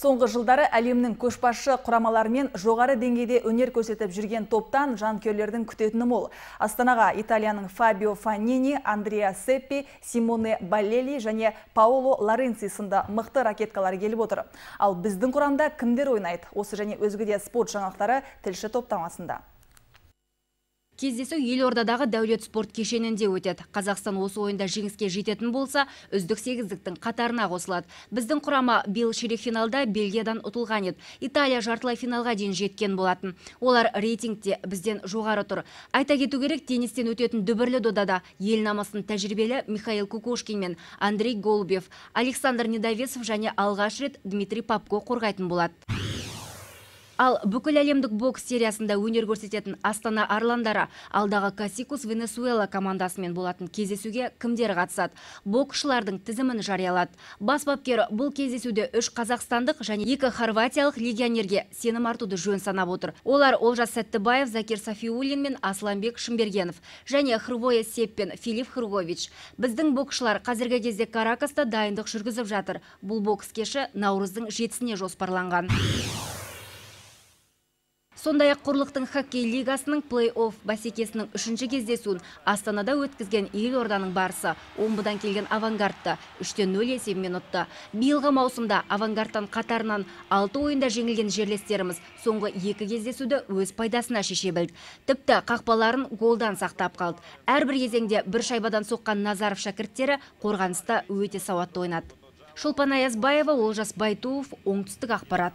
Соңғы жылдары әлемнің көшбасшы құрамаларымен жоғары деңгейде өнер көрсетіп жүрген топтан жанкүйерлердің күтетіні мол. Астанаға Италияның Фабио Фаннини, Андреа Сеппи, Симоне Баллели және Паоло Лоренци сынды мықты ракеткалар келіп отыр. Ал біздің құрамда кімдер ойнайды? Осы және өзгіде спорт жаңақтары тілші топтамасында. Кездесу елордадағы дәулет спорт кешенінде өтеді. Қазақстан осы ойында жеңіске жететін болса, үздік сегіздіктің қатарына қосылады. Біздің құрама биыл ширек финалда Бельгиядан ұтылған еді. Италия жартылай финалға дейін жеткен болатын. Олар рейтингте бізден жоғары тұр. Айта кету керек, теннистен өтетін дүбірлі додада ел намысын тәжірибелі Михаил Кукушкин мен Андрей Голубев, Александр Недовесов және алғаш рет Дмитрий Папко қорғайтын болады ал бүкіл әлемдік бокс сериясында өнер көрсететін астана арландары алдағы касикус венесуэла командасымен болатын кездесуге кімдер қатысады боксшылардың тізімін жариялады бас бапкер бұл кездесуде үш қазақстандық және екі хорватиялық легионерге сенім артуды жөн санап отыр олар олжас сәттібаев закир сафиуллин мен асланбек шымбергенов және Хрвоя Сеппен филип хргович біздің боксшылар қазіргі кезде каракаста дайындық жүргізіп жатыр бұл бокс кеші наурыздың жетісіне жоспарланған сондай ақ құрлықтың хоккей лигасының плей-офф бәсекесінің үшінші кездесуін астанада өткізген елорданың барысы омбыдан келген авангардты үште нөл есебімен ұтты биылғы маусымда авангардтан қатарынан алты ойында жеңілген жерлестеріміз соңғы екі кездесуді өз пайдасына шеше білді тіпті қақпаларын голдан сақтап қалды әрбір кезеңде бір шайбадан соққан назаров шәкірттері қорғаныста өте сауатты ойнады шолпан аязбаева олжас байтуов оңтүстік ақпарат